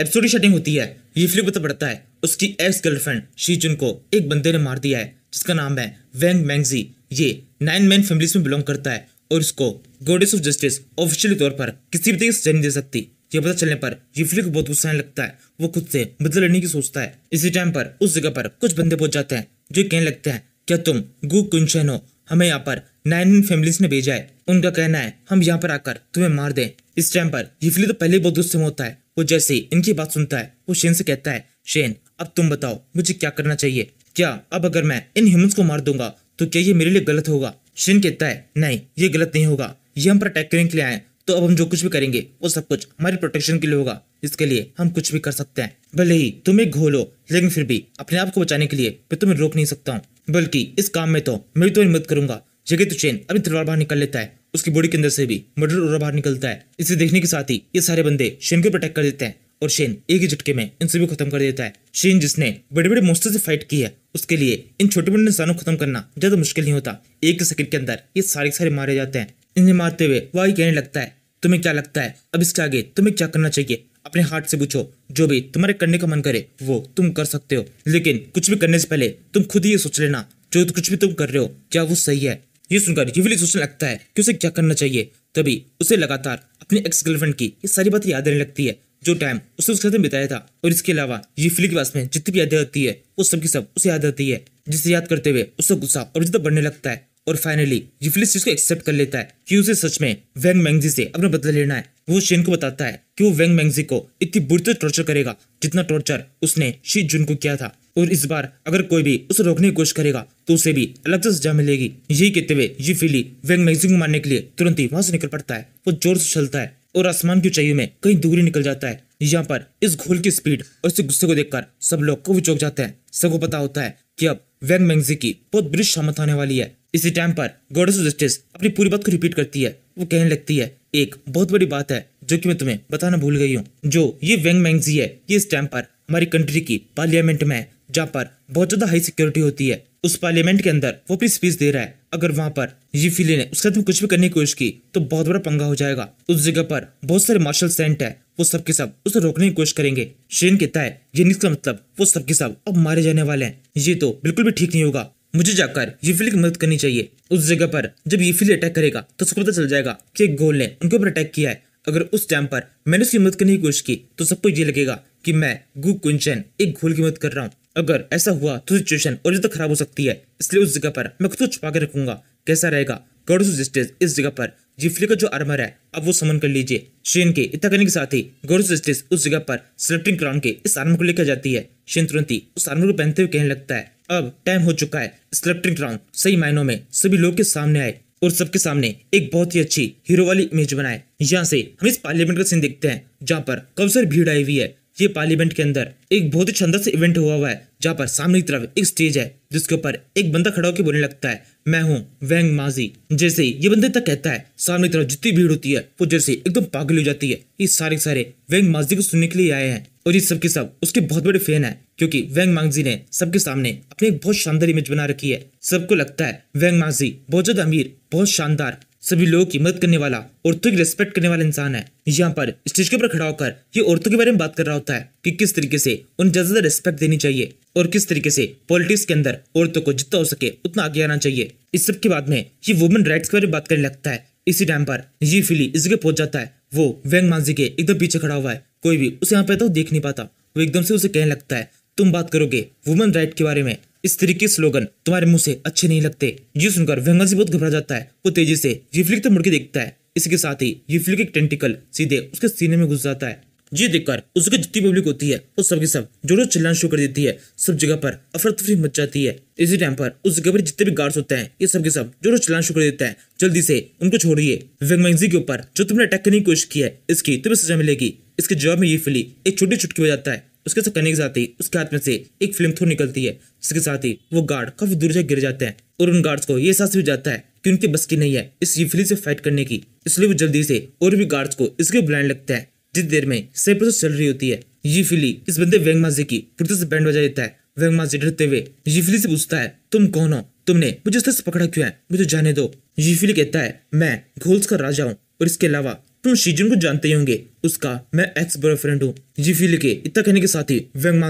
episode shutting होती है ये फिल्म पता पड़ता है उसकी एक्स गर्लफ्रेंड शीजुन को एक बंदे ने मार दिया है जिसका नाम है वेंग मैंगजी ये नाइन मैन फैमिलीज में बिलोंग करता है और उसको गोडेस ऑफ जस्टिस ऑफिशियली तौर पर किसी भी तरीके से नहीं दे सकती ये पता चलने पर रिफ्ली को बहुत गुस्सा आने लगता है वो खुद से बदल लेने की सोचता है इसी टाइम पर उस जगह पर कुछ बंदे पहुंच जाते हैं जो कहने लगते हैं क्या तुम गु कुछ हो हमें यहाँ पर नाइन फैमिलीज ने भेजा है उनका कहना है हम यहाँ पर आकर तुम्हें मार दें इस टाइम पर हिफली तो पहले बहुत गुस्से में होता है वो जैसे ही इनकी बात सुनता है वो शेन से कहता है शेन अब तुम बताओ मुझे क्या करना चाहिए क्या अब अगर मैं इन ह्यूमंस को मार दूंगा तो क्या ये मेरे लिए गलत होगा शेन कहता है नहीं ये गलत नहीं होगा ये हम पर अटैक करने के लिए आए तो अब हम जो कुछ भी करेंगे वो सब कुछ हमारे प्रोटेक्शन के लिए होगा इसके लिए हम कुछ भी कर सकते हैं भले ही तुम एक घोलो लेकिन फिर भी अपने आप को बचाने के लिए मैं तुम्हें रोक नहीं सकता हूँ बल्कि इस काम में तो मैं तुम्हें तो मदद करूंगा जगह तो चेन अपनी तलवार बाहर निकल लेता है उसकी बॉडी के अंदर से भी मर्डर और बाहर निकलता है इसे देखने के साथ ही ये सारे बंदे शेन को प्रोटेक्ट कर देते हैं और शेन एक ही झटके में इन सभी को खत्म कर देता है शेन जिसने बड़े बड़े मोस्टर से फाइट की है उसके लिए इन छोटे बड़े इंसानों को खत्म करना ज्यादा मुश्किल नहीं होता एक सेकंड के अंदर ये सारे सारे मारे जाते हैं इन्हें मारते हुए वह कहने लगता है तुम्हें क्या लगता है अब इसके आगे तुम्हें क्या करना चाहिए अपने हार्ट से पूछो जो भी तुम्हारे करने का मन करे वो तुम कर सकते हो लेकिन कुछ भी करने से पहले तुम खुद ही ये सोच लेना जो कुछ भी तुम कर रहे हो क्या वो सही है ये सुनकर रिविली सोचने लगता है कि उसे क्या करना चाहिए तभी उसे लगातार अपनी एक्स गर्लफ्रेंड की ये सारी बातें याद रहने लगती है जो टाइम उसे उसके साथ बिताया था और इसके अलावा रिफिली के पास में जितनी भी यादें होती है वो सब की सब उसे याद आती है जिसे याद करते हुए उसका गुस्सा और ज्यादा बढ़ने लगता है और फाइनली रिफिली चीज को एक्सेप्ट कर लेता है कि उसे सच में वैंग मैंगजी से अपना बदला लेना है वो शेन को बताता है कि वो वैंग मैंगजी को इतनी बुरी तरह टॉर्चर करेगा जितना टॉर्चर उसने शी जुन को किया था और इस बार अगर कोई भी उसे रोकने की कोशिश करेगा तो उसे भी अलग से सजा मिलेगी यही कहते हुए ये फिली वेंग मैगजिंग को मारने के लिए तुरंत ही वहां से निकल पड़ता है वो जोर से चलता है और आसमान की ऊंचाई में कहीं दूरी निकल जाता है यहाँ पर इस घोल की स्पीड और इस गुस्से को देखकर सब लोग कभी चौक जाते हैं सबको पता होता है कि अब वेंग मैंगजी की बहुत बुरी शामत आने वाली है इसी टाइम पर गोडस जस्टिस अपनी पूरी बात को रिपीट करती है वो कहने लगती है एक बहुत बड़ी बात है जो कि मैं तुम्हें बताना भूल गई हूँ जो ये वेंग मैंगजी है ये इस टाइम पर हमारी कंट्री की पार्लियामेंट में है जहाँ पर बहुत ज्यादा हाई सिक्योरिटी होती है उस पार्लियामेंट के अंदर वो अपनी स्पीच दे रहा है अगर वहाँ पर ये फिले ने उसके साथ में कुछ भी करने की कोशिश की तो बहुत बड़ा पंगा हो जाएगा उस जगह पर बहुत सारे मार्शल सेंट है वो सबके सब उसे रोकने की कोशिश करेंगे शेन कहता है ये निकल मतलब वो सबके सब अब मारे जाने वाले हैं ये तो बिल्कुल भी ठीक नहीं होगा मुझे जाकर यूफिले की मदद करनी चाहिए उस जगह पर जब यूफिले अटैक करेगा तो उसको पता चल जाएगा की एक गोल ने उनके ऊपर अटैक किया है अगर उस टाइम पर मैंने उसकी मदद करने की कोशिश की तो सबको ये लगेगा की मैं गु कुंचन एक घोल की मदद कर रहा हूँ अगर ऐसा हुआ तो सिचुएशन और ज्यादा खराब हो सकती है इसलिए उस जगह पर मैं खुद को छुपा के रखूंगा कैसा रहेगा गॉड जस्टिस इस जगह पर जिफली का जो आर्मर है अब वो समन कर लीजिए शेन के इतना करने के साथ ही गॉड जस्टिस उस जगह पर सिलेक्टिंग क्राउन के इस आर्मर को लेकर जाती है शेन तुरंत ही उस आर्मर को पहनते हुए कहने लगता है अब टाइम हो चुका है सिलेक्टिंग क्राउन सही मायनों में सभी लोग के सामने आए और सबके सामने एक बहुत ही अच्छी हीरो वाली इमेज बनाए यहाँ से हम इस पार्लियामेंट का सीन देखते हैं जहाँ पर कब भीड़ आई हुई है ये पार्लियामेंट के अंदर एक बहुत ही शानदार से इवेंट हुआ हुआ है जहाँ पर सामने की तरफ एक स्टेज है जिसके ऊपर एक बंदा खड़ा होकर बोलने लगता है मैं हूँ वैंग माजी जैसे ही ये बंदे तक कहता है सामने की तरफ जितनी भीड़ होती है वो जैसे एकदम पागल हो जाती है ये सारे सारे वैंग माजी को सुनने के लिए आए हैं और ये सबके सब उसके बहुत बड़े फैन है क्योंकि वैंग मांगजी ने सबके सामने अपनी एक बहुत शानदार इमेज बना रखी है सबको लगता है वैंग मांगजी बहुत ज्यादा अमीर बहुत शानदार सभी लोगों की मदद करने वाला औरतों की रेस्पेक्ट करने वाला इंसान है यहाँ पर स्टेज के ऊपर खड़ा होकर ये औरतों के बारे में बात कर रहा होता है कि किस तरीके से उन्हें ज्यादा रेस्पेक्ट देनी चाहिए और किस तरीके से पॉलिटिक्स के अंदर औरतों को जितना हो सके उतना आगे आना चाहिए इस सब के बाद में ये वुमेन राइट्स के बारे में बात करने लगता है इसी टाइम पर ये फिली इस जगह पहुंच जाता है वो व्यंग मांझी के एकदम पीछे खड़ा हुआ है कोई भी उसे यहाँ पे तो देख नहीं पाता वो एकदम से उसे कहने लगता है तुम बात करोगे वुमेन राइट के बारे में इस तरीके स्लोगन तुम्हारे मुंह से अच्छे नहीं लगते ये सुनकर व्यंगन से बहुत घबरा जाता है वो तेजी से ये फ्लिक तो मुड़के देखता है इसके साथ ही जिफली एक टेंटिकल सीधे उसके सीने में घुस जाता है ये देखकर उसके जितनी पब्लिक होती है उस सब की सब जोरों चिल्लाना शुरू कर देती है सब जगह पर अफरत तफरी मच जाती है इसी टाइम पर उस जगह पर जितने भी गार्ड्स होते हैं ये सब के सब जोरों चिल्लाना शुरू कर देता है जल्दी से उनको छोड़िए वेंगमेंजी के ऊपर जो तुमने अटैक करने की कोशिश की है इसकी तुम्हें सजा मिलेगी इसके जवाब में ये फिली एक छोटी चुटकी जाता है उसके साथ करने के साथ ही उसके हाथ में से एक फिल्म थ्रो निकलती है जिसके साथ ही वो गार्ड काफी दूर से गिर जाते हैं और उन गार्ड्स को ये एहसास भी जाता है कि उनकी बस की नहीं है इस यूफिली से फाइट करने की इसलिए वो जल्दी से और भी गार्ड्स को इसके बुलाने लगता है जिस देर में सही प्रोसेस चल रही होती है ये इस बंदे वेंग माजी की कुर्ते से बैंड बजा देता है वेंग माजी डरते हुए ये से पूछता है तुम कौन हो तुमने मुझे पकड़ा क्यों है मुझे जाने दो ये कहता है मैं घोल्स का राजा हूँ और इसके अलावा तुम शिजुन को जानते ही होंगे उसका मैं एक्स बॉयफ्रेंड हूँ ये फील के इतना कहने के साथ ही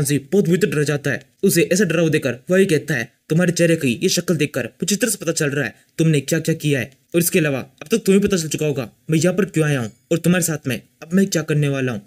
जी बहुत भीतर डर जाता है उसे ऐसा डरा देकर वही कहता है तुम्हारे चेहरे की ये शक्ल देखकर मुझे तरह से पता चल रहा है तुमने क्या क्या किया है और इसके अलावा अब तक तुम्हें पता चल चुका होगा मैं यहाँ पर क्यों आया हूँ और तुम्हारे साथ में अब मैं क्या करने वाला हूँ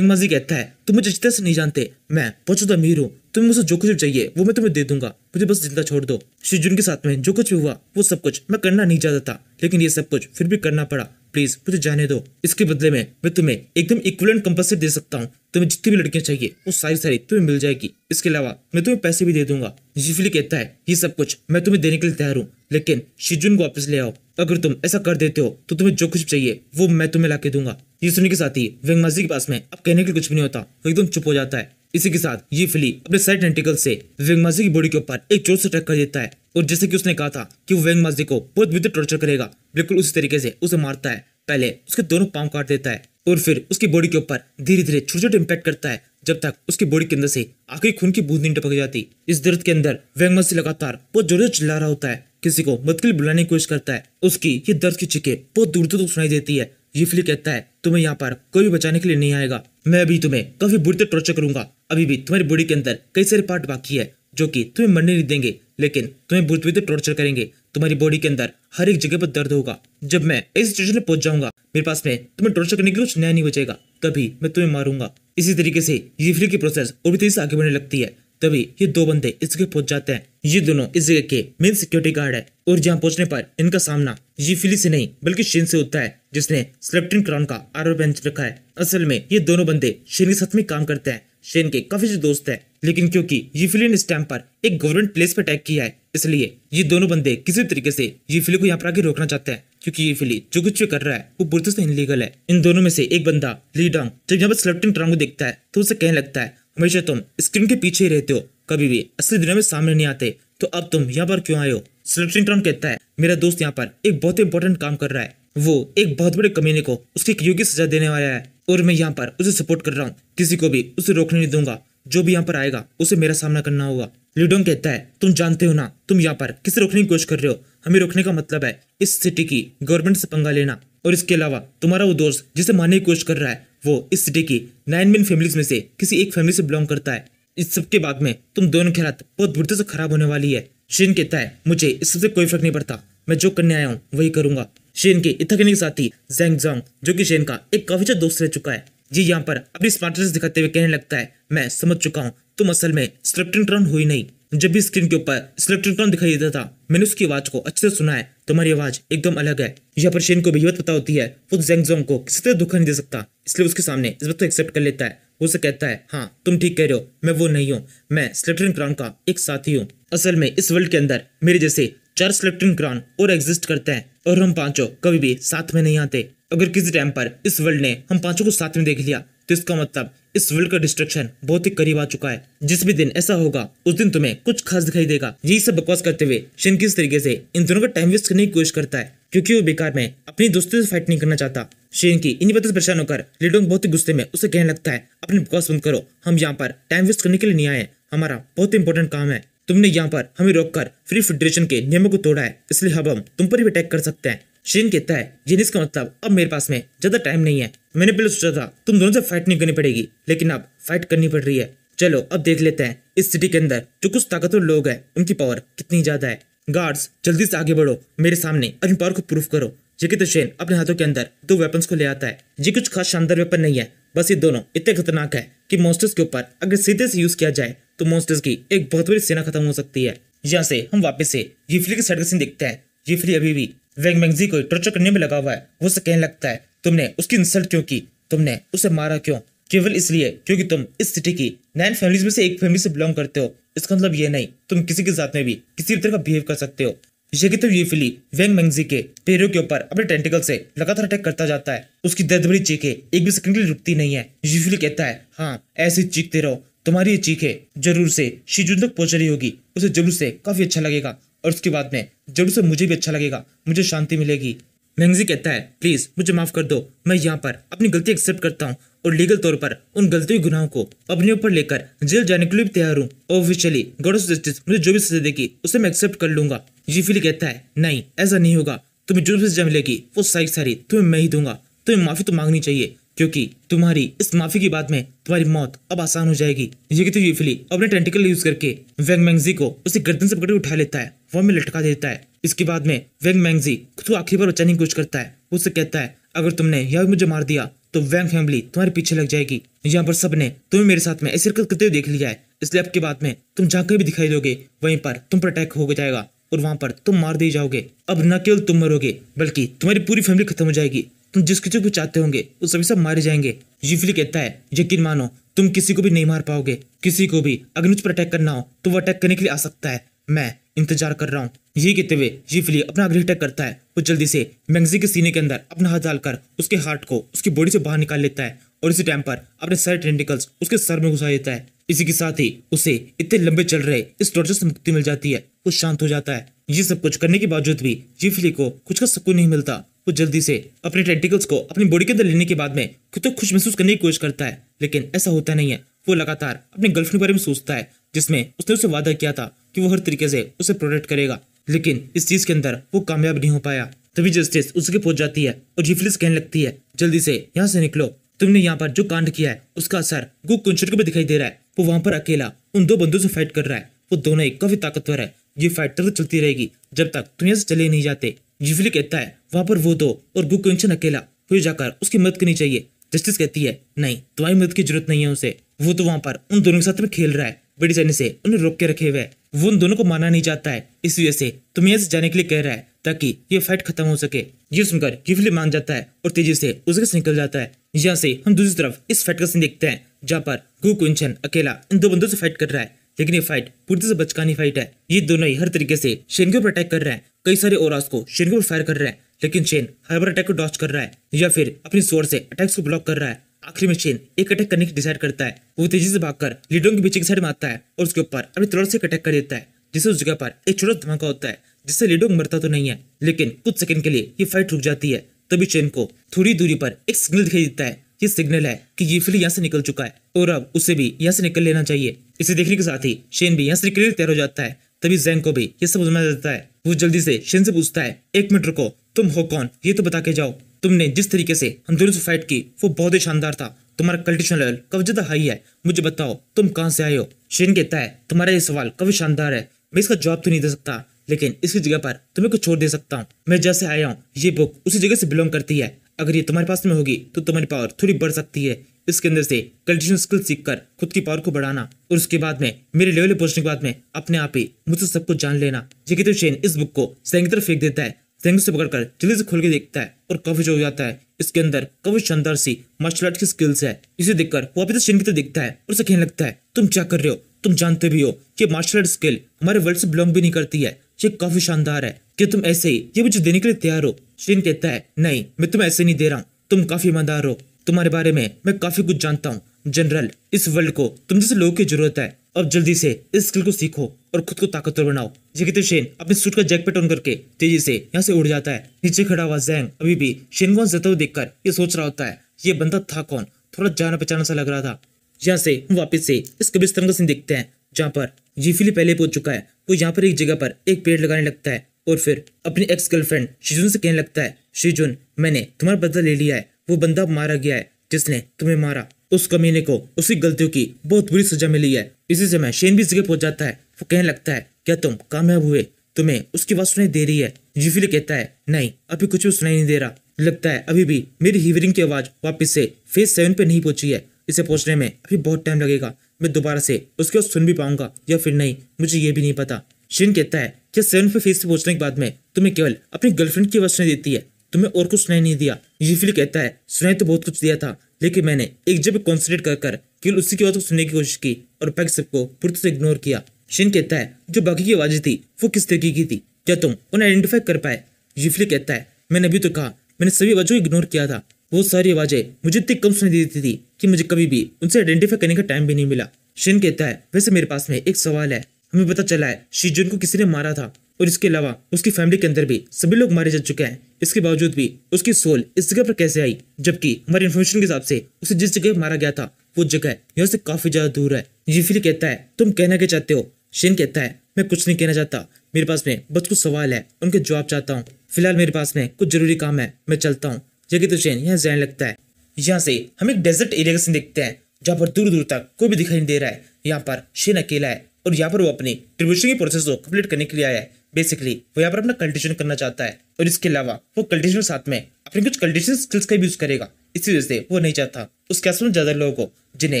जी कहता है तुम मुझे अच्छी तरह से नहीं जानते मैं बहुत ज्यादा अमीर हूँ तुम्हें मुझसे जो कुछ चाहिए वो मैं तुम्हें दे दूंगा मुझे बस जिंदा छोड़ दो शिजुन के साथ में जो कुछ भी हुआ वो सब कुछ मैं करना नहीं चाहता था लेकिन ये सब कुछ फिर भी करना पड़ा प्लीज मुझे जाने दो इसके बदले में मैं तुम्हें एकदम इक्वलेंट कंपनसेट दे सकता हूँ तुम्हें जितनी भी लड़कियाँ चाहिए वो सारी सारी तुम्हें मिल जाएगी इसके अलावा मैं तुम्हें पैसे भी दे दूंगा जिफली कहता है ये सब कुछ मैं तुम्हें देने के लिए तैयार हूँ लेकिन शिजुन को वापस ले आओ अगर तुम ऐसा कर देते हो तो तुम्हें जो कुछ चाहिए वो मैं तुम्हें ला दूंगा ये सुनने के साथ ही व्यंगमाजी के पास में अब कहने के लिए कुछ भी नहीं होता वो एकदम चुप हो जाता है इसी के साथ ये फिली अपने साइड टेंटिकल से वेंगमाजी की बॉडी के ऊपर एक जोर से टक्कर देता है और जैसे कि उसने कहा था कि वो वेंगमाजी को बहुत विद्युत टॉर्चर करेगा बिल्कुल उसी तरीके से उसे मारता है पहले उसके दोनों पाव काट देता है और फिर उसकी बॉडी के ऊपर धीरे धीरे छोटे छोटे इम्पैक्ट करता है जब तक उसकी बॉडी के अंदर से आखिरी खून की बूंद नहीं टपक जाती इस दर्द के अंदर वेंगमाजी लगातार बहुत जोर से चिल्ला रहा होता है किसी को मतकिल बुलाने की कोशिश करता है उसकी ये दर्द की चिके बहुत दूर दूर तक सुनाई देती है ये फिली कहता है तुम्हें यहाँ पर कोई भी बचाने के लिए नहीं आएगा मैं अभी तुम्हें काफी बुरी तरह टॉर्चर करूंगा अभी भी तुम्हारी बॉडी के अंदर कई सारे पार्ट बाकी है जो कि तुम्हें मरने नहीं देंगे लेकिन तुम्हें बुरी तो टॉर्चर करेंगे तुम्हारी बॉडी के अंदर हर एक जगह पर दर्द होगा जब मैं इस सिचुएशन में पहुंच जाऊंगा मेरे पास में तुम्हें टॉर्चर करने के लिए कुछ नया नहीं बचेगा तभी मैं तुम्हें मारूंगा इसी तरीके से यूफ्री की प्रोसेस और भी तेजी से आगे बढ़ने लगती है तभी ये दो बंदे इस जगह पहुंच जाते हैं ये दोनों इस जगह के मेन सिक्योरिटी गार्ड है और जहाँ पहुंचने पर इनका सामना ये फिली से नहीं बल्कि शेन से होता है जिसने स्लेप्टिन क्राउन का आरोप रखा है असल में ये दोनों बंदे शेन के साथ में काम करते हैं शेन के काफी दोस्त है लेकिन क्योंकि यूफिली ने स्टैम पर एक गवर्नमेंट प्लेस पर अटैक किया है इसलिए ये दोनों बंदे किसी तरीके से यूफिली को यहाँ पर आगे रोकना चाहते हैं क्योंकि ये फिली जो कुछ कर रहा है वो बुरी से इनलीगल है इन दोनों में से एक बंदा लीडांग जब यहाँ पर स्लप्टिन ट्रांग को देखता है तो उसे कहने लगता है हमेशा तुम स्क्रीन के पीछे ही रहते हो कभी भी असली दुनिया में सामने नहीं आते तो अब तुम यहाँ पर क्यों आयो हो ट्रांग कहता है मेरा दोस्त यहाँ पर एक बहुत इंपॉर्टेंट काम कर रहा है वो एक बहुत बड़े कमीने को उसकी एक योग्य सजा देने वाला है और मैं यहाँ पर उसे सपोर्ट कर रहा हूँ किसी को भी उसे रोकने नहीं दूंगा जो भी यहाँ पर आएगा उसे मेरा सामना करना होगा ल्यूडोंग कहता है तुम जानते हो ना तुम यहाँ पर किसे रोकने की कोशिश कर रहे हो हमें रोकने का मतलब है इस सिटी की गवर्नमेंट से पंगा लेना और इसके अलावा तुम्हारा वो दोस्त जिसे मारने की कोशिश कर रहा है वो इस सिटी की नाइन मेन फैमिली में से किसी एक फैमिली से बिलोंग करता है इस सबके बाद में तुम दोनों की हालत बहुत बुरी से खराब होने वाली है शिन कहता है मुझे इस सबसे कोई फर्क नहीं पड़ता मैं जो करने आया हूँ वही करूंगा शेन के के साथी जेंग जोंग जो कि शेन का एक काफी अच्छा दोस्त रह चुका है जी यहाँ पर अपनी स्मार्टनेस दिखाते हुए कहने लगता है मैं समझ चुका हूँ तुम असल में स्लिप्टन टर्न हुई नहीं जब भी स्क्रीन के ऊपर स्लिप्टन टर्न दिखाई देता था मैंने उसकी आवाज को अच्छे से सुना है तुम्हारी आवाज एकदम अलग है यहाँ पर शेन को भी पता होती है वो जेंग जोंग को किसी तरह धोखा नहीं दे सकता इसलिए उसके सामने इस बात को एक्सेप्ट कर लेता है उसे कहता है हाँ तुम ठीक कह रहे हो मैं वो नहीं हूँ मैं स्लिप्टन क्राउन का एक साथी हूँ असल में इस वर्ल्ड के अंदर मेरे जैसे चार लिप्टन क्रॉन और एग्जिस्ट करते हैं और हम पांचों कभी भी साथ में नहीं आते अगर किसी टाइम पर इस वर्ल्ड ने हम पांचों को साथ में देख लिया तो इसका मतलब इस वर्ल्ड का डिस्ट्रक्शन बहुत ही करीब आ चुका है जिस भी दिन ऐसा होगा उस दिन तुम्हें कुछ खास दिखाई देगा यही सब बकवास करते हुए शिन किस तरीके से इन दोनों का टाइम वेस्ट करने की कोशिश करता है क्योंकि वो बेकार में अपनी दोस्तों से फाइट नहीं करना चाहता शेन की इन बातों से परेशान होकर लिडोंग बहुत ही गुस्से में उसे कहने लगता है अपनी बकवास बंद करो हम यहाँ पर टाइम वेस्ट करने के लिए नहीं आए हमारा बहुत इंपॉर्टेंट काम है तुमने यहाँ पर हमें रोककर फ्री फेडरेशन के नियमों को तोड़ा है इसलिए अब हम तुम पर भी अटैक कर सकते हैं शेन कहता है जेनिस का मतलब अब मेरे पास में ज्यादा टाइम नहीं है मैंने पहले सोचा था तुम दोनों से फाइट नहीं करनी पड़ेगी लेकिन अब फाइट करनी पड़ रही है चलो अब देख लेते हैं इस सिटी के अंदर जो कुछ ताकतवर लोग हैं उनकी पावर कितनी ज्यादा है गार्ड्स जल्दी से आगे बढ़ो मेरे सामने अपनी पावर को प्रूफ करो जिके तो शेन अपने हाथों के अंदर दो वेपन्स को ले आता है ये कुछ खास शानदार वेपन नहीं है बस ये दोनों इतने खतरनाक है कि मॉन्स्टर्स के ऊपर अगर सीधे से यूज किया जाए तो मोस्टर्स की एक बहुत बड़ी सेना खत्म हो सकती है यहाँ से हम वापस से जिफली के सड़क सीन देखते हैं जिफली अभी भी वेंग मैंगजी को टॉर्चर करने में लगा हुआ है वो उसे कहने लगता है तुमने उसकी इंसल्ट क्यों की तुमने उसे मारा क्यों केवल इसलिए क्योंकि तुम इस सिटी की नाइन फैमिलीज में से एक फैमिली से बिलोंग करते हो इसका मतलब ये नहीं तुम किसी के साथ में भी किसी भी तरह का बिहेव कर सकते हो ये तो ये फिली वेंग मैंगजी के पेरों के ऊपर अपने टेंटिकल से लगातार अटैक करता जाता है उसकी दर्द भरी चीखे एक भी सेकंड के लिए रुकती नहीं है यूफिली कहता है हाँ ऐसे चीखते रहो तुम्हारी ये चीखे जरूर से शिजुन तक पहुंच रही होगी उसे जरूर से काफी अच्छा लगेगा और उसके बाद में जरूर से मुझे भी अच्छा लगेगा मुझे शांति मिलेगी मैंगजी कहता है प्लीज मुझे माफ कर दो मैं यहाँ पर अपनी गलती एक्सेप्ट करता हूँ और लीगल तौर पर उन गलतियों गुनाहों को अपने ऊपर लेकर जेल जाने के लिए भी तैयार हूँ ऑफिशियली गॉड ऑफ जस्टिस मुझे जो भी सजा देगी उसे मैं एक्सेप्ट कर लूंगा जीफिली कहता है नहीं ऐसा नहीं होगा तुम्हें जो भी सजा मिलेगी वो सारी सारी तुम्हें मैं ही दूंगा तुम्हें माफी तो मांगनी चाहिए क्योंकि तुम्हारी इस माफी की बात में तुम्हारी मौत अब आसान हो जाएगी ये तो हुए फिली अपने टेंटिकल यूज करके वेंग मैंगजी को उसे गर्दन से पकड़ उठा लेता है वो में लटका देता है इसके बाद में वेंग मैंगजी खुद को आखिरी बार बचाने की कोशिश करता है उससे कहता है अगर तुमने यह मुझे मार दिया तो वैंग फैमिली तुम्हारे पीछे लग जाएगी यहाँ पर सबने तुम्हें मेरे साथ में ऐसी हरकत करते हुए देख लिया है इसलिए अब की में तुम जहाँ कहीं भी दिखाई दोगे वहीं पर तुम पर अटैक हो जाएगा और वहाँ पर तुम मार दिए जाओगे अब न केवल तुम मरोगे बल्कि तुम्हारी पूरी फैमिली खत्म हो जाएगी तुम जिस किसी को चाहते होंगे वो सभी सब मारे जाएंगे यूफली कहता है यकीन मानो तुम किसी को भी नहीं मार पाओगे किसी को भी अगर पर अटैक करना हो तो वो अटैक करने के लिए आ सकता है मैं इंतजार कर रहा हूँ यही कहते हुए जीफली अपना आग्रह अटैक करता है वो जल्दी से मैगजी के सीने के अंदर अपना हाथ डालकर उसके हार्ट को उसकी बॉडी से बाहर निकाल लेता है और इसी टाइम पर अपने सारे टेंटिकल्स उसके सर में घुसा देता है इसी के साथ ही उसे इतने लंबे चल रहे इस टॉर्चर से मुक्ति मिल जाती है वो शांत हो जाता है ये सब कुछ करने के बावजूद भी जीफली को कुछ का सुकून नहीं मिलता वो जल्दी से अपने टेंटिकल्स को अपनी बॉडी के अंदर लेने के बाद में खुद को खुश महसूस करने की कोशिश करता है लेकिन ऐसा होता नहीं है वो लगातार अपने गर्लफ्रेंड के बारे में सोचता है जिसमें उसने उसे वादा किया था कि वो हर तरीके से उसे प्रोटेक्ट करेगा लेकिन इस चीज के अंदर वो कामयाब नहीं हो पाया तभी जस्टिस उसके पहुंच जाती है और जिफलिस कहने लगती है जल्दी से यहाँ से निकलो तुमने यहाँ पर जो कांड किया है उसका असर गो कुंशर को भी दिखाई दे रहा है वो वहाँ पर अकेला उन दो बंदों से फाइट कर रहा है वो दोनों एक काफी ताकतवर है ये फाइट तब तक चलती रहेगी जब तक तुम यहाँ से चले नहीं जाते यूजली कहता है वहां पर वो दो और गु क्विंचन अकेला फिर जाकर उसकी मदद करनी चाहिए जस्टिस कहती है नहीं तुम्हारी मदद की जरूरत नहीं है उसे वो तो वहां पर उन दोनों के साथ में खेल रहा है बेडिजाइन से उन्हें रोक के रखे हुए वो उन दोनों को माना नहीं चाहता है इस वजह से तुम्हें यहाँ से जाने के लिए कह रहा है ताकि ये फाइट खत्म हो सके ये सुनकर यूफिली मान जाता है और तेजी से उसके से निकल जाता है यहाँ से हम दूसरी तरफ इस फाइट का सीन देखते हैं जहाँ पर गु कुंचन अकेला इन दो बंदों से फाइट कर रहा है लेकिन ये फाइट पूरी तरह से बचकानी फाइट है ये दोनों ही हर तरीके से शेनगे पर अटैक कर रहे हैं कई सारे ओरास को शेन के ऊपर फायर कर रहे हैं लेकिन शेन बार अटैक को डॉच कर रहा है या फिर अपनी स्वर से अटैक्स को ब्लॉक कर रहा है आखिर में शेन एक अटैक करने की डिसाइड करता है वो तेजी से भागकर लीडों के पीछे की साइड में आता है और उसके ऊपर अपनी तरह से अटैक कर देता है जिससे उस जगह पर एक छोटा धमाका होता है जिससे लीडोंग मरता तो नहीं है लेकिन कुछ सेकंड के लिए ये फाइट रुक जाती है तभी चेन को थोड़ी दूरी पर एक सिग्नल दिखाई देता है ये सिग्नल है कि ये फिली यहाँ से निकल चुका है और अब उसे भी यहाँ से निकल लेना चाहिए इसे देखने के साथ ही शेन भी यहाँ से निकलने तैयार हो जाता है तभी जैंग को भी ये समझ में जाता है वो जल्दी से शिन से पूछता है एक मिनट रुको तुम हो कौन ये तो बता के जाओ तुमने जिस तरीके से हम दोनों से फाइट की वो बहुत ही शानदार था तुम्हारा कल्टिशन लेवल कब ज्यादा हाई है मुझे बताओ तुम कहाँ से आए हो शिन कहता है तुम्हारा ये सवाल कभी शानदार है मैं इसका जवाब तो नहीं दे सकता लेकिन इसकी जगह पर तुम्हें कुछ छोड़ दे सकता हूँ मैं जैसे आया हूँ ये बुक उसी जगह से बिलोंग करती है अगर ये तुम्हारे पास में होगी तो तुम्हारी पावर थोड़ी बढ़ सकती है इसके अंदर से कंडीशनल स्किल सीखकर खुद की पावर को बढ़ाना और उसके बाद में मेरे लेवल पहुंचने के बाद में अपने आप ही मुझसे सब कुछ जान लेना जिकेतु शेन इस बुक को सैंग तरफ फेंक देता है सैंग से पकड़कर जल्दी से खोल के देखता है और जो हो जाता है इसके अंदर कवच शानदार सी मार्शल आर्ट की स्किल्स है इसे देखकर वो अभी शेन की तरफ देखता है और उसे कहने लगता है तुम क्या कर रहे हो तुम जानते भी हो कि मार्शल आर्ट स्किल हमारे वर्ल्ड से बिलोंग भी नहीं करती है ये काफी शानदार है कि तुम ऐसे ही ये मुझे देने के लिए तैयार हो शेन कहता है नहीं मैं तुम्हें ऐसे नहीं दे रहा हूँ तुम काफी ईमानदार हो तुम्हारे बारे में मैं काफी कुछ जानता हूँ जनरल इस वर्ल्ड को तुम जैसे लोगों की जरूरत है अब जल्दी से इस स्किल को सीखो और खुद को ताकतवर बनाओ जिगित शेन अपने सूट का जैकेट ऑन करके तेजी से यहाँ से उड़ जाता है नीचे खड़ा हुआ जैंग अभी भी शेन को जता हुआ देखकर ये सोच रहा होता है ये बंदा था कौन थोड़ा जाना पहचाना सा लग रहा था यहाँ से वापिस से इस कबिस्तर का सीन देखते हैं जहाँ पर जीफिली पहले पहुंच चुका है वो यहाँ पर एक जगह पर एक पेड़ लगाने लगता है और फिर अपनी एक्स गर्लफ्रेंड शिजुन से कहने लगता है शिजुन मैंने तुम्हारा बदला ले लिया है वो बंदा मारा गया है जिसने तुम्हें मारा उस कमीने को उसी गलतियों की बहुत बुरी सजा मिली है इसी समय शेन भी जगह पहुंच जाता है वो कहने लगता है क्या तुम कामयाब हुए तुम्हें उसकी बात सुनाई दे रही है जिफिली कहता है नहीं अभी कुछ भी सुनाई नहीं दे रहा लगता है अभी भी मेरी हीवरिंग की आवाज वापिस से फेज सेवन पे नहीं पहुंची है इसे पहुंचने में अभी बहुत टाइम लगेगा मैं दोबारा से उसके सुन भी पाऊंगा या फिर नहीं मुझे ये भी नहीं पता शिन कहता है क्या सेवन पे फेज से पहुंचने के बाद में तुम्हें केवल अपनी गर्लफ्रेंड की आवाज सुनाई देती है तुम्हें और कुछ सुनाई नहीं दिया यूजफुली कहता है सुनाई तो बहुत कुछ दिया था लेकिन मैंने एक जब कॉन्सेंट्रेट कर कर केवल उसी की आवाज़ को सुनने की कोशिश की और बाकी सबको पूरी से इग्नोर किया शिन कहता है जो बाकी की आवाज़ें थी वो किस तरीके की थी क्या तुम उन्हें आइडेंटिफाई कर पाए यूजफुली कहता है मैंने अभी तो कहा मैंने सभी आवाज़ों को इग्नोर किया था वो सारी आवाज़ें मुझे इतनी कम सुनाई देती थी कि मुझे कभी भी उनसे आइडेंटिफाई करने का टाइम भी नहीं मिला शिन कहता है वैसे मेरे पास में एक सवाल है हमें पता चला है शिजुन को किसी ने मारा था और इसके अलावा उसकी फैमिली के अंदर भी सभी लोग मारे जा चुके हैं इसके बावजूद भी उसकी सोल इस जगह पर कैसे आई जबकि हमारी इन्फॉर्मेशन के हिसाब से उसे जिस जगह मारा गया था वो जगह यहाँ से काफी ज्यादा दूर है फिर कहता है तुम कहना क्या चाहते हो शेन कहता है मैं कुछ नहीं कहना चाहता मेरे पास में बस कुछ सवाल है उनके जवाब चाहता हूँ फिलहाल मेरे पास में कुछ जरूरी काम है मैं चलता हूँ जगह तो शेन यहाँ जहन लगता है यहाँ से हम एक डेजर्ट एरिया का देखते हैं जहाँ पर दूर दूर तक कोई भी दिखाई नहीं दे रहा है यहाँ पर शेन अकेला है और यहाँ पर वो अपनी की प्रोसेस को कम्प्लीट करने के लिए आया है बेसिकली वो यहाँ पर अपना कल्टिवेशन करना चाहता है और इसके अलावा वो कल्टिवेशन साथ में अपने कुछ कल्टिवेशन स्किल्स का भी यूज करेगा इसी वजह से वो नहीं चाहता उसके आसपास ज्यादा लोगों को जिन्हें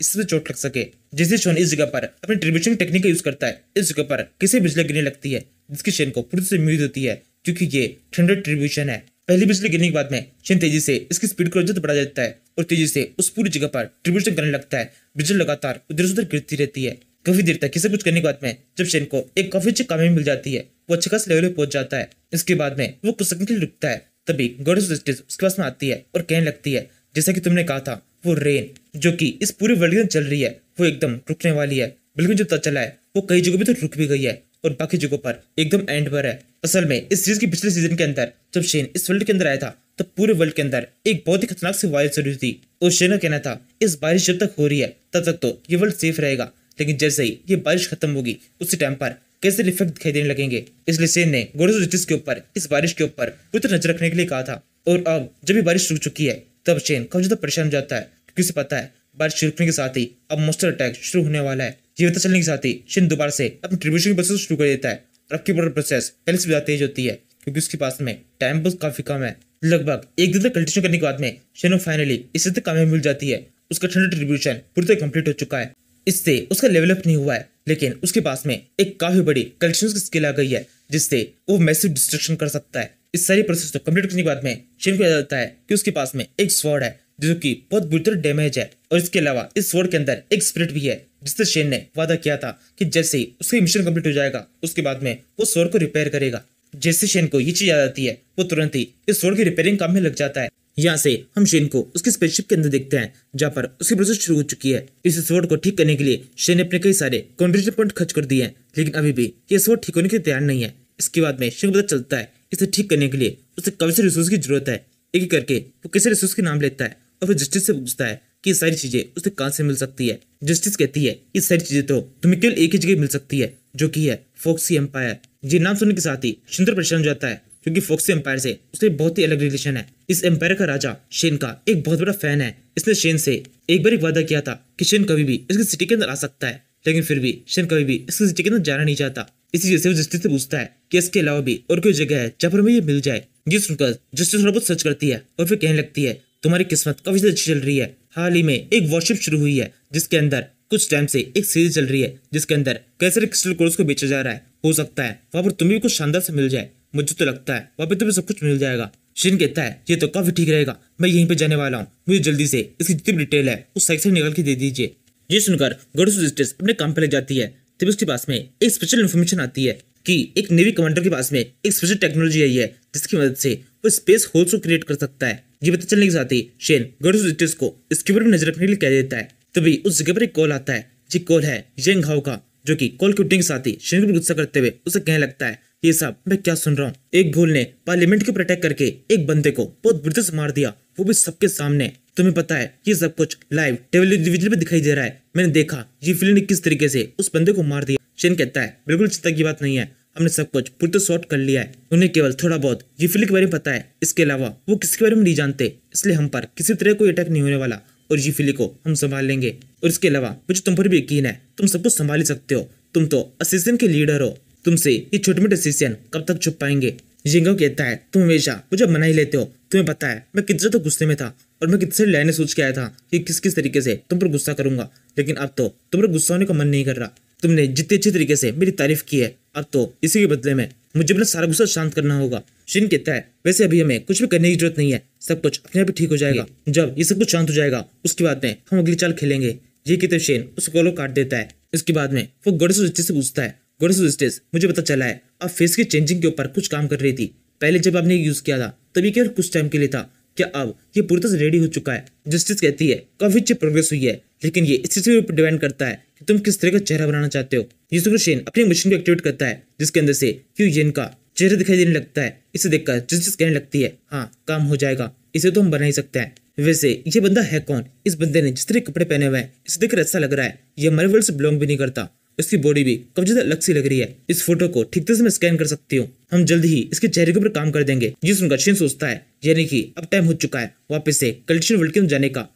इससे चोट लग सके जैसे शोन इस जगह पर अपनी ट्रिब्यूशन टेक्निक का यूज करता है इस जगह पर किसी बिजली गिरने लगती है जिसकी शेन को पूरी से उम्मीद होती है क्योंकि ये ठंडेड ट्रिब्यूशन है पहली बिजली गिरने के बाद में शेन तेजी से इसकी स्पीड को जल्द बढ़ा जाता है और तेजी से उस पूरी जगह पर ट्रिब्यूशन करने लगता है बिजली लगातार उधर उधर गिरती रहती है काफी देर तक किसी कुछ करने के बाद में जब शेन को एक काफी अच्छी कामयाबी मिल जाती है वो अच्छे खास लेवल पे पहुंच जाता है इसके बाद में वो कुछ सेकंड के लिए रुकता है तभी गॉडेस जस्टिस उसके पास में आती है और कहने लगती है जैसा कि तुमने कहा था वो रेन जो कि इस पूरे वर्ल्ड में चल रही है वो एकदम रुकने वाली है बिल्कुल जो पता चला है वो कई जगह भी तो रुक भी गई है और बाकी जगहों पर एकदम एंड पर है असल में इस सीरीज के पिछले सीजन के अंदर जब शेन इस वर्ल्ड के अंदर आया था तब पूरे वर्ल्ड के अंदर एक बहुत ही खतरनाक सी वायरस रही थी और शेन का कहना था इस बारिश जब तक हो रही है तब तक तो ये वर्ल्ड सेफ रहेगा लेकिन जैसे ही ये बारिश खत्म होगी उसी टाइम पर कैसे इफेक्ट दिखाई देने लगेंगे इसलिए सेन ने गोरेजो के ऊपर इस बारिश के ऊपर पूरी नजर रखने के लिए कहा था और अब जब भी बारिश रुक चुकी है तब सेन काफी ज्यादा परेशान हो जाता है क्योंकि उसे पता है बारिश रुकने के साथ ही अब मोस्टर अटैक शुरू होने वाला है ये पता चलने के साथ ही शेन दोबारा से अपनी ट्रिब्यूशन की प्रोसेस शुरू कर देता है रखी बॉर्डर प्रोसेस पहले से ज्यादा तेज होती है क्योंकि उसके पास में टाइम बहुत काफी कम है लगभग एक दिन तक कंटिन्यू करने के बाद में शेनो फाइनली इससे तक कामयाबी मिल जाती है उसका ठंडा ट्रिब्यूशन पूरी तरह कम्प्लीट हो चुका है इससे उसका डेवलप नहीं हुआ है लेकिन उसके पास में एक काफी बड़ी कलेक्शन की स्किल आ गई है जिससे वो मैसिव डिस्ट्रक्शन कर सकता है इस सारी प्रोसेस को कम्प्लीट करने के बाद में शेम किया जाता है कि उसके पास में एक स्वॉर्ड है जो कि बहुत बुरी तरह डैमेज है और इसके अलावा इस स्वॉर्ड के अंदर एक स्प्रिट भी है जिससे शेन ने वादा किया था कि जैसे ही उसका मिशन कंप्लीट हो जाएगा उसके बाद में वो स्वॉर्ड को रिपेयर करेगा जैसे शेन को ये चीज याद आती है वो तुरंत ही इस रोड की रिपेयरिंग काम में लग जाता है यहाँ से हम शेन को उसकी स्पेसशिप के अंदर देखते हैं जहाँ पर उसकी प्रोसेस शुरू हो चुकी है इस स्वोर्ड को ठीक करने के लिए शेन ने अपने कई सारे कॉन्ट्रेक्शन पॉइंट खर्च कर दिए हैं लेकिन अभी भी ये स्वोर्ड ठीक होने के लिए तैयार नहीं है इसके बाद में शेन को पता चलता है इसे ठीक करने के लिए उसे कभी से रिसोर्स की जरूरत है एक एक करके वो किसी रिसोर्स के नाम लेता है और फिर जस्टिस से पूछता है कि ये सारी चीजें उसे कहाँ से मिल सकती है जस्टिस कहती है ये सारी चीजें तो तुम्हें केवल एक ही जगह मिल सकती है जो की है फोक्सी एम्पायर जी नाम सुनने के साथ ही चंद्र परेशान हो जाता है क्योंकि फोक्स एम्पायर से उससे बहुत ही अलग रिलेशन है इस एम्पायर का राजा शेन का एक बहुत बड़ा फैन है इसने शेन से एक बार एक वादा किया था कि शेन कभी भी इसकी सिटी के अंदर आ सकता है लेकिन फिर भी शेन कभी भी इसकी सिटी के अंदर जाना नहीं चाहता इसी वजह से वो जस्टिस से पूछता है कि इसके अलावा भी और कोई जगह है जहाँ पर हमें ये मिल जाए ये सुनकर जस्टिस थोड़ा बहुत सर्च करती है और फिर कहने लगती है तुम्हारी किस्मत काफी अच्छी चल रही है हाल ही में एक वॉरशिप शुरू हुई है जिसके अंदर कुछ टाइम से एक सीरीज चल रही है जिसके अंदर कैसे क्रिस्टल कोर्स को बेचा जा रहा है हो सकता है वहाँ पर तुम्हें भी कुछ शानदार से मिल जाए मुझे तो लगता है वहाँ पर तुम्हें सब कुछ मिल जाएगा शिन कहता है ये तो काफी ठीक रहेगा मैं यहीं पे जाने वाला हूँ मुझे जल्दी से इसकी जितनी भी डिटेल है उस साइड से निकल के दे दीजिए ये सुनकर गडूस अपने काम पर लग जाती है तब उसके पास में एक स्पेशल इन्फॉर्मेशन आती है कि एक नेवी कमांडर के पास में एक स्पेशल टेक्नोलॉजी आई है जिसकी मदद से वो स्पेस होल्स को क्रिएट कर सकता है ये पता चलने के साथ ही शेन गडूस को इसके ऊपर नजर रखने के लिए कह देता है तभी उस जगह पर एक कॉल आता है जी कॉल है येंग हाउ का जो कि कॉल की ड्रिंक्स आती गुस्सा करते हुए उसे कहने लगता है ये सब मैं क्या सुन रहा हूँ एक भूल ने पार्लियामेंट के प्रोटेक्ट करके एक बंदे को बहुत बुरी मार दिया वो भी सबके सामने तुम्हें पता है ये सब कुछ लाइव टेलीविजन पे दिखाई दे रहा है मैंने देखा ये फिल्म ने किस तरीके से उस बंदे को मार दिया शेन कहता है बिल्कुल चिंता की बात नहीं है हमने सब कुछ पूरी सॉर्ट कर लिया है उन्हें केवल थोड़ा बहुत ये फिल्म के बारे में पता है इसके अलावा वो किसके बारे में नहीं जानते इसलिए हम पर किसी तरह कोई अटैक नहीं होने वाला और जीफिली को हम संभाल लेंगे और इसके अलावा मुझे तुम पर भी यकीन है तुम सब कुछ संभाल ही सकते हो तुम तो असिस्टेंट के लीडर हो तुमसे ये छोटे मोटे असिस्टेंट कब तक छुप पाएंगे जिंगो कहता है तुम हमेशा मुझे मना ही लेते हो तुम्हें पता है मैं कितने तो गुस्से में था और मैं कितने लाइने सोच के आया था कि किस किस तरीके से तुम पर गुस्सा करूंगा लेकिन अब तो तुम पर गुस्सा होने का मन नहीं कर रहा तुमने जितने अच्छे तरीके से मेरी तारीफ की है अब तो इसी के बदले में मुझे अपना सारा गुस्सा शांत करना होगा शिन कहता है वैसे अभी हमें कुछ भी करने की जरूरत नहीं है सब कुछ अपने आप ही ठीक हो जाएगा जब ये सब कुछ शांत हो जाएगा उसके बाद में हम अगली चाल खेलेंगे ये कहते शेन उस गोलो काट देता है इसके बाद में वो गोडेस से पूछता है गोडेस मुझे पता चला है आप फेस के चेंजिंग के ऊपर कुछ काम कर रही थी पहले जब आपने यूज किया था तब ये केवल कुछ टाइम के लिए था क्या अब ये पूरी तरह रेडी हो चुका है जस्टिस कहती है काफी अच्छी प्रोग्रेस हुई है लेकिन ये इस चीज के ऊपर डिपेंड करता है कि तुम किस तरह का चेहरा बनाना चाहते हो ये शेन अपनी मशीन को एक्टिवेट करता है जिसके अंदर से क्यू येन का चेहरा दिखाई देने लगता है इसे देखकर जस्टिस कहने लगती है हाँ काम हो जाएगा इसे तो हम बना ही सकते हैं वैसे ये बंदा है कौन इस बंदे ने जिस तरह कपड़े पहने हुए हैं इसे देखकर ऐसा अच्छा लग रहा है ये मार्वल से बिलोंग भी नहीं करता इसकी बॉडी भी कब ज्यादा अलग सी लग रही है इस फोटो को ठीक तरह से मैं स्कैन कर सकती हूँ हम जल्द ही इसके चेहरे के ऊपर काम कर देंगे ये सुनकर शिन सोचता है यानी कि अब टाइम हो चुका है वापस से कल्चर वर्ल्ड के जाने का